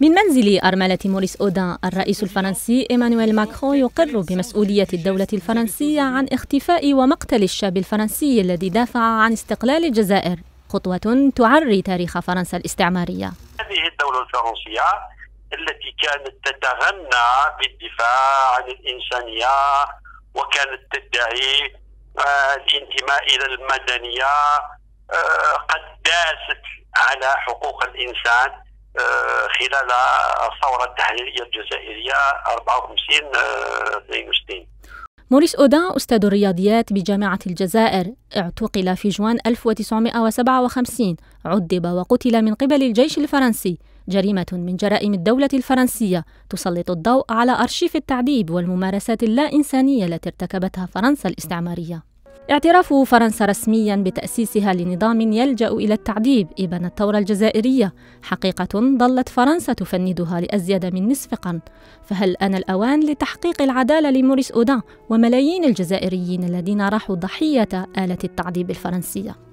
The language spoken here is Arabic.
من منزل أرملة موريس أودان الرئيس الفرنسي إيمانويل ماكرون يقر بمسؤولية الدولة الفرنسية عن اختفاء ومقتل الشاب الفرنسي الذي دافع عن استقلال الجزائر خطوة تعري تاريخ فرنسا الاستعمارية هذه الدولة الفرنسية التي كانت تتغنى بالدفاع عن الإنسانية وكانت تدعي الانتماء الى المدنيه آه، قد داست على حقوق الانسان آه، خلال الثوره التحريريه الجزائريه 54 62 آه، موريس أودان أستاذ الرياضيات بجامعة الجزائر اعتقل في جوان 1957 عذب وقتل من قبل الجيش الفرنسي جريمة من جرائم الدولة الفرنسية تسلط الضوء على أرشيف التعذيب والممارسات اللا إنسانية التي ارتكبتها فرنسا الاستعمارية اعتراف فرنسا رسميا بتأسيسها لنظام يلجأ إلى التعذيب إبان الثورة الجزائرية حقيقة ظلت فرنسا تفندها لأزيد من نصف قرن فهل أنا الأوان لتحقيق العدالة لموريس أودان وملايين الجزائريين الذين راحوا ضحية آلة التعذيب الفرنسية